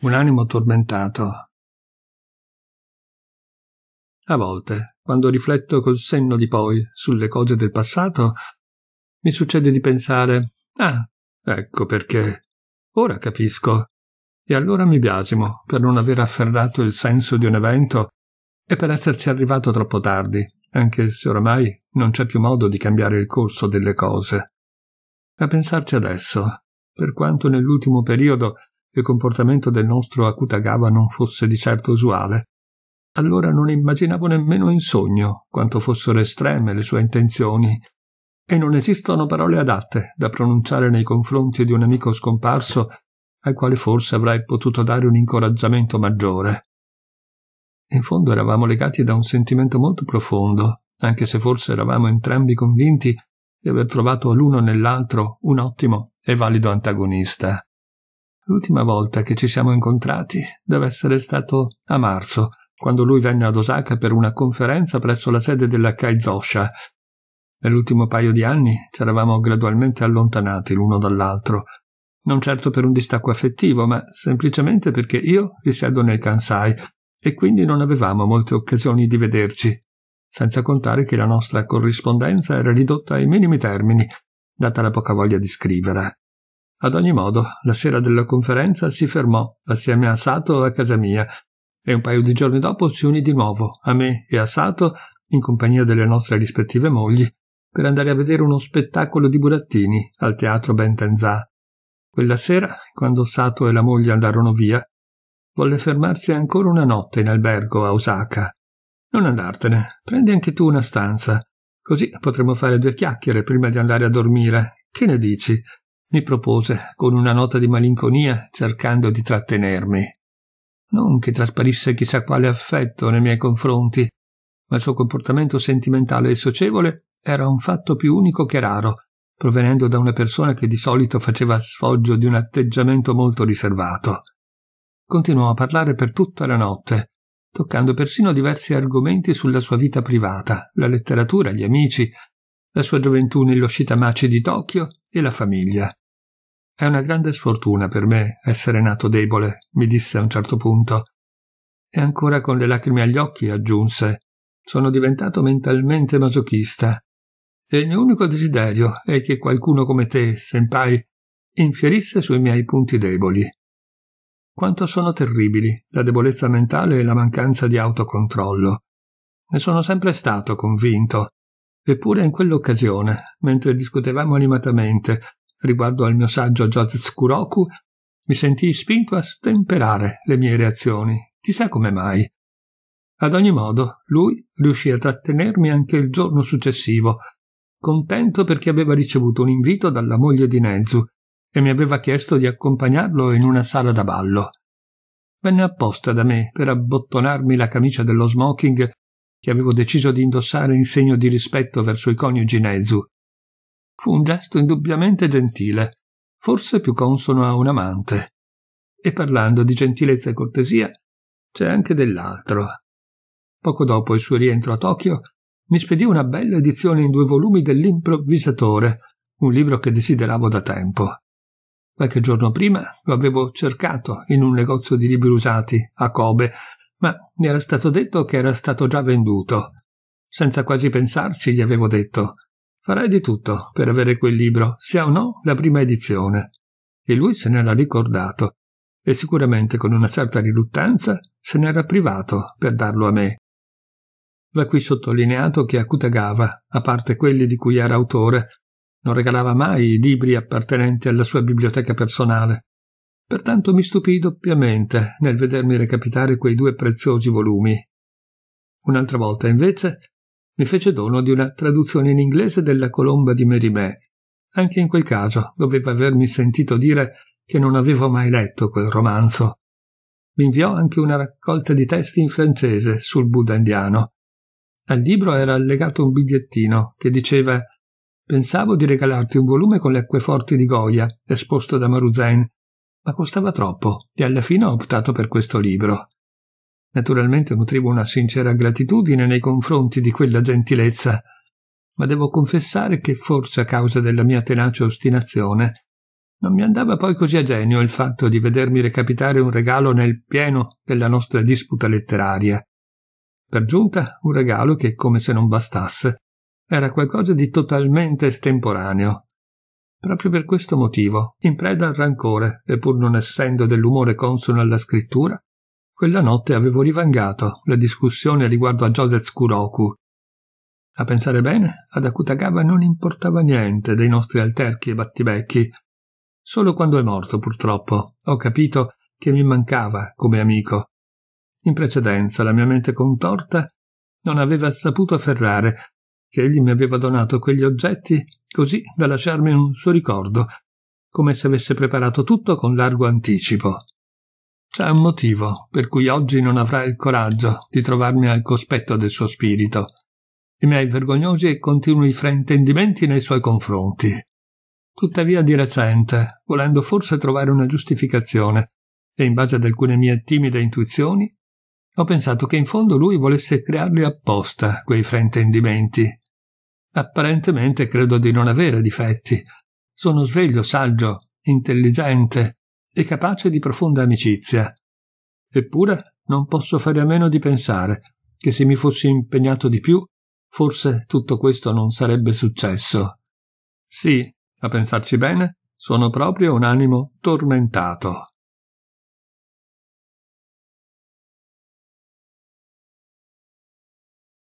un animo tormentato. A volte, quando rifletto col senno di poi sulle cose del passato, mi succede di pensare Ah, ecco perché. Ora capisco. E allora mi biasimo per non aver afferrato il senso di un evento e per esserci arrivato troppo tardi, anche se oramai non c'è più modo di cambiare il corso delle cose. A pensarci adesso, per quanto nell'ultimo periodo il comportamento del nostro Akutagawa non fosse di certo usuale. Allora non immaginavo nemmeno in sogno quanto fossero estreme le sue intenzioni, e non esistono parole adatte da pronunciare nei confronti di un amico scomparso al quale forse avrei potuto dare un incoraggiamento maggiore. In fondo eravamo legati da un sentimento molto profondo, anche se forse eravamo entrambi convinti di aver trovato l'uno nell'altro un ottimo e valido antagonista. L'ultima volta che ci siamo incontrati deve essere stato a marzo, quando lui venne ad Osaka per una conferenza presso la sede della Kaizosha. Nell'ultimo paio di anni ci eravamo gradualmente allontanati l'uno dall'altro, non certo per un distacco affettivo, ma semplicemente perché io risiedo nel Kansai e quindi non avevamo molte occasioni di vederci, senza contare che la nostra corrispondenza era ridotta ai minimi termini, data la poca voglia di scrivere. Ad ogni modo, la sera della conferenza si fermò assieme a Sato a casa mia e un paio di giorni dopo si unì di nuovo a me e a Sato in compagnia delle nostre rispettive mogli per andare a vedere uno spettacolo di burattini al teatro Bentenza. Quella sera, quando Sato e la moglie andarono via, volle fermarsi ancora una notte in albergo a Osaka. Non andartene, prendi anche tu una stanza, così potremo fare due chiacchiere prima di andare a dormire. Che ne dici? mi propose con una nota di malinconia cercando di trattenermi. Non che trasparisse chissà quale affetto nei miei confronti, ma il suo comportamento sentimentale e socievole era un fatto più unico che raro, provenendo da una persona che di solito faceva sfoggio di un atteggiamento molto riservato. Continuò a parlare per tutta la notte, toccando persino diversi argomenti sulla sua vita privata, la letteratura, gli amici, la sua gioventù nello Shitamachi di Tokyo e la famiglia. È una grande sfortuna per me essere nato debole, mi disse a un certo punto. E ancora con le lacrime agli occhi aggiunse Sono diventato mentalmente masochista. E il mio unico desiderio è che qualcuno come te, senpai, infierisse sui miei punti deboli. Quanto sono terribili la debolezza mentale e la mancanza di autocontrollo. Ne sono sempre stato convinto, Eppure in quell'occasione, mentre discutevamo animatamente riguardo al mio saggio Joseph Kuroku, mi sentii spinto a stemperare le mie reazioni, chissà come mai. Ad ogni modo, lui riuscì a trattenermi anche il giorno successivo, contento perché aveva ricevuto un invito dalla moglie di Nezu e mi aveva chiesto di accompagnarlo in una sala da ballo. Venne apposta da me per abbottonarmi la camicia dello smoking che avevo deciso di indossare in segno di rispetto verso i coniugi Nezu. Fu un gesto indubbiamente gentile, forse più consono a un amante. E parlando di gentilezza e cortesia, c'è anche dell'altro. Poco dopo il suo rientro a Tokyo, mi spedì una bella edizione in due volumi dell'Improvvisatore, un libro che desideravo da tempo. Qualche giorno prima lo avevo cercato in un negozio di libri usati a Kobe ma mi era stato detto che era stato già venduto. Senza quasi pensarci gli avevo detto farai di tutto per avere quel libro, sia o no la prima edizione. E lui se n'era ricordato, e sicuramente con una certa riluttanza se n'era privato per darlo a me. Va qui sottolineato che Akutagawa, a parte quelli di cui era autore, non regalava mai i libri appartenenti alla sua biblioteca personale, Pertanto mi stupì doppiamente nel vedermi recapitare quei due preziosi volumi. Un'altra volta, invece, mi fece dono di una traduzione in inglese della colomba di Merimè. Anche in quel caso doveva avermi sentito dire che non avevo mai letto quel romanzo. Mi inviò anche una raccolta di testi in francese sul Buddha indiano. Al libro era allegato un bigliettino che diceva Pensavo di regalarti un volume con le acqueforti di Goya, esposto da Maruzen, ma costava troppo e alla fine ho optato per questo libro. Naturalmente nutrivo una sincera gratitudine nei confronti di quella gentilezza, ma devo confessare che forse a causa della mia tenace ostinazione non mi andava poi così a genio il fatto di vedermi recapitare un regalo nel pieno della nostra disputa letteraria. Per giunta un regalo che, come se non bastasse, era qualcosa di totalmente estemporaneo, Proprio per questo motivo, in preda al rancore e pur non essendo dell'umore consono alla scrittura, quella notte avevo rivangato la discussione riguardo a Joseph Kuroku. A pensare bene, ad Akutagawa non importava niente dei nostri alterchi e battibecchi. Solo quando è morto, purtroppo, ho capito che mi mancava come amico. In precedenza la mia mente contorta non aveva saputo afferrare che egli mi aveva donato quegli oggetti così da lasciarmi un suo ricordo, come se avesse preparato tutto con largo anticipo. C'è un motivo per cui oggi non avrà il coraggio di trovarmi al cospetto del suo spirito, i miei vergognosi e continui fraintendimenti nei suoi confronti. Tuttavia di recente, volendo forse trovare una giustificazione, e in base ad alcune mie timide intuizioni, ho pensato che in fondo lui volesse crearli apposta quei fraintendimenti Apparentemente credo di non avere difetti. Sono sveglio, saggio, intelligente e capace di profonda amicizia. Eppure non posso fare a meno di pensare che se mi fossi impegnato di più, forse tutto questo non sarebbe successo. Sì, a pensarci bene, sono proprio un animo tormentato.